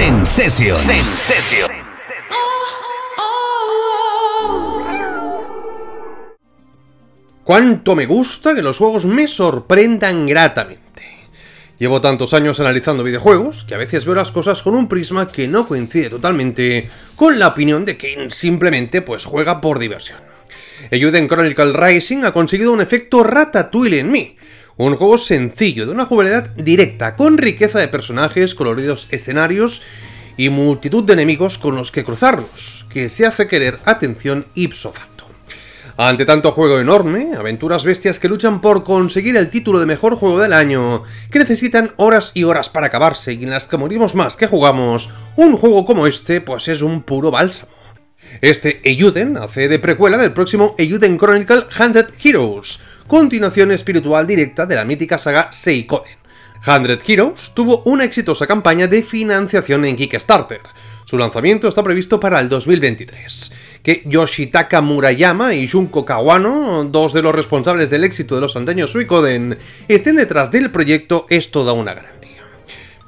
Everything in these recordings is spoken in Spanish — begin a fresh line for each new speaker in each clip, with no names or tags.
Sensation. Sensation. Cuánto me gusta que los juegos me sorprendan gratamente. Llevo tantos años analizando videojuegos que a veces veo las cosas con un prisma que no coincide totalmente con la opinión de quien simplemente pues juega por diversión. Euden Chronicle Rising ha conseguido un efecto ratatouille en mí, un juego sencillo, de una jugabilidad directa, con riqueza de personajes, coloridos escenarios y multitud de enemigos con los que cruzarlos, que se hace querer atención ipso facto. Ante tanto juego enorme, aventuras bestias que luchan por conseguir el título de mejor juego del año, que necesitan horas y horas para acabarse y en las que morimos más que jugamos, un juego como este pues es un puro bálsamo. Este Eiyuden hace de precuela del próximo Eiyuden Chronicle Hunted Heroes, continuación espiritual directa de la mítica saga Seikoden. Hundred Heroes tuvo una exitosa campaña de financiación en Kickstarter. Su lanzamiento está previsto para el 2023. Que Yoshitaka Murayama y Junko Kawano, dos de los responsables del éxito de los antaños Suikoden, estén detrás del proyecto es toda una garantía.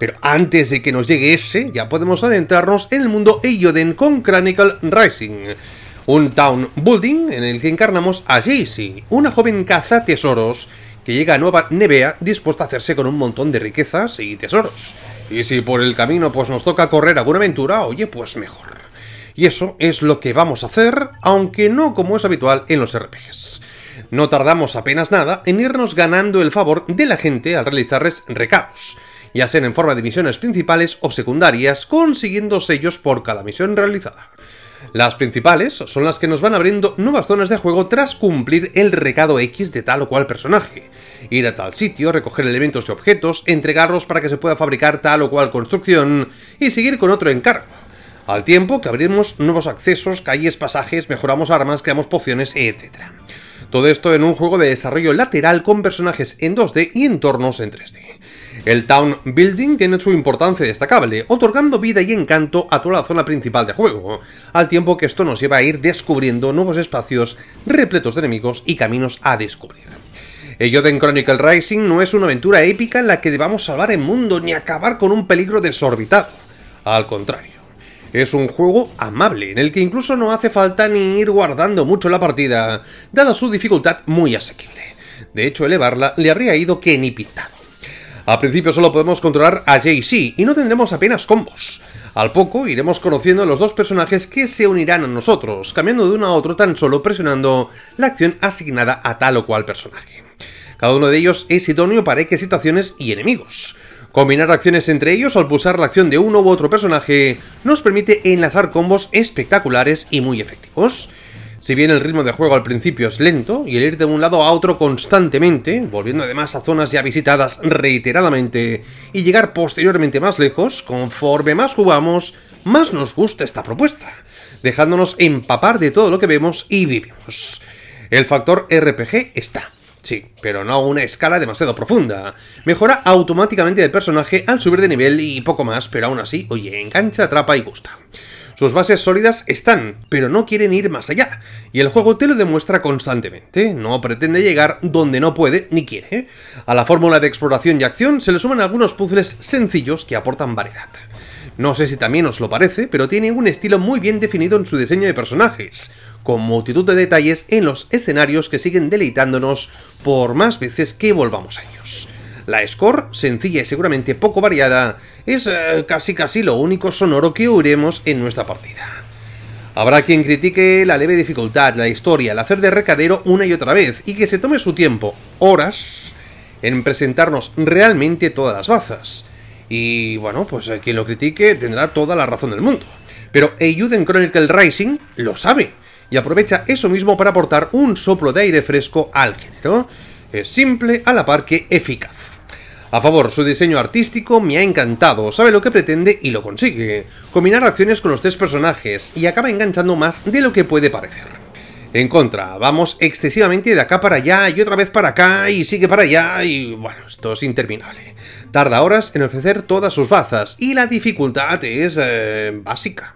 Pero antes de que nos llegue ese, ya podemos adentrarnos en el mundo Eiyoden con Chronicle Rising un town building en el que encarnamos a Jaycee, una joven caza tesoros que llega a Nueva Nevea dispuesta a hacerse con un montón de riquezas y tesoros. Y si por el camino pues nos toca correr alguna aventura, oye, pues mejor. Y eso es lo que vamos a hacer, aunque no como es habitual en los RPGs. No tardamos apenas nada en irnos ganando el favor de la gente al realizarles recados, ya sean en forma de misiones principales o secundarias, consiguiendo sellos por cada misión realizada. Las principales son las que nos van abriendo nuevas zonas de juego tras cumplir el recado X de tal o cual personaje. Ir a tal sitio, recoger elementos y objetos, entregarlos para que se pueda fabricar tal o cual construcción y seguir con otro encargo. Al tiempo que abrimos nuevos accesos, calles, pasajes, mejoramos armas, creamos pociones, etc. Todo esto en un juego de desarrollo lateral con personajes en 2D y entornos en 3D. El Town Building tiene su importancia destacable, otorgando vida y encanto a toda la zona principal de juego, al tiempo que esto nos lleva a ir descubriendo nuevos espacios repletos de enemigos y caminos a descubrir. Elloden Chronicle Rising no es una aventura épica en la que debamos salvar el mundo ni acabar con un peligro desorbitado. Al contrario, es un juego amable, en el que incluso no hace falta ni ir guardando mucho la partida, dada su dificultad muy asequible. De hecho, elevarla le habría ido que ni pintado. Al principio solo podemos controlar a Jay-Z y no tendremos apenas combos. Al poco iremos conociendo a los dos personajes que se unirán a nosotros, cambiando de uno a otro tan solo presionando la acción asignada a tal o cual personaje. Cada uno de ellos es idóneo para X situaciones y enemigos. Combinar acciones entre ellos al pulsar la acción de uno u otro personaje nos permite enlazar combos espectaculares y muy efectivos. Si bien el ritmo de juego al principio es lento y el ir de un lado a otro constantemente, volviendo además a zonas ya visitadas reiteradamente y llegar posteriormente más lejos, conforme más jugamos, más nos gusta esta propuesta, dejándonos empapar de todo lo que vemos y vivimos. El factor RPG está, Sí, pero no a una escala demasiado profunda. Mejora automáticamente el personaje al subir de nivel y poco más, pero aún así, oye, engancha, atrapa y gusta. Sus bases sólidas están, pero no quieren ir más allá, y el juego te lo demuestra constantemente, no pretende llegar donde no puede ni quiere. A la fórmula de exploración y acción se le suman algunos puzzles sencillos que aportan variedad. No sé si también os lo parece, pero tiene un estilo muy bien definido en su diseño de personajes, con multitud de detalles en los escenarios que siguen deleitándonos por más veces que volvamos a ellos. La score, sencilla y seguramente poco variada, es eh, casi casi lo único sonoro que oiremos en nuestra partida. Habrá quien critique la leve dificultad, la historia, el hacer de recadero una y otra vez, y que se tome su tiempo, horas, en presentarnos realmente todas las bazas. Y bueno, pues eh, quien lo critique tendrá toda la razón del mundo. Pero Eiyuden Chronicle Rising lo sabe, y aprovecha eso mismo para aportar un soplo de aire fresco al género. Es eh, simple a la par que eficaz. A favor, su diseño artístico me ha encantado, sabe lo que pretende y lo consigue. Combinar acciones con los tres personajes y acaba enganchando más de lo que puede parecer. En contra, vamos excesivamente de acá para allá y otra vez para acá y sigue para allá y bueno, esto es interminable. Tarda horas en ofrecer todas sus bazas y la dificultad es eh, básica.